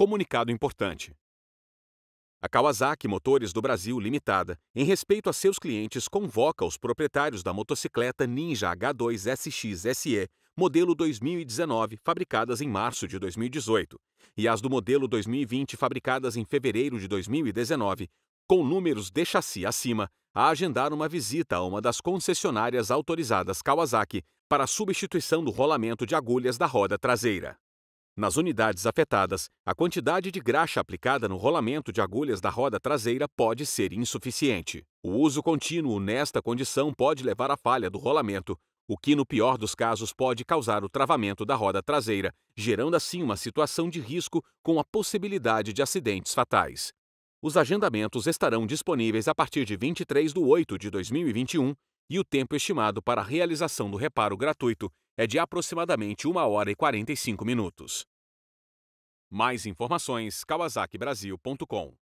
Comunicado importante. A Kawasaki Motores do Brasil Limitada, em respeito a seus clientes, convoca os proprietários da motocicleta Ninja H2 SX SE, modelo 2019, fabricadas em março de 2018, e as do modelo 2020, fabricadas em fevereiro de 2019, com números de chassi acima, a agendar uma visita a uma das concessionárias autorizadas Kawasaki para substituição do rolamento de agulhas da roda traseira. Nas unidades afetadas, a quantidade de graxa aplicada no rolamento de agulhas da roda traseira pode ser insuficiente. O uso contínuo nesta condição pode levar à falha do rolamento, o que, no pior dos casos, pode causar o travamento da roda traseira, gerando assim uma situação de risco com a possibilidade de acidentes fatais. Os agendamentos estarão disponíveis a partir de 23 de 8 de 2021 e o tempo estimado para a realização do reparo gratuito é de aproximadamente 1 hora e 45 minutos. Mais informações: kawasakibrasil.com.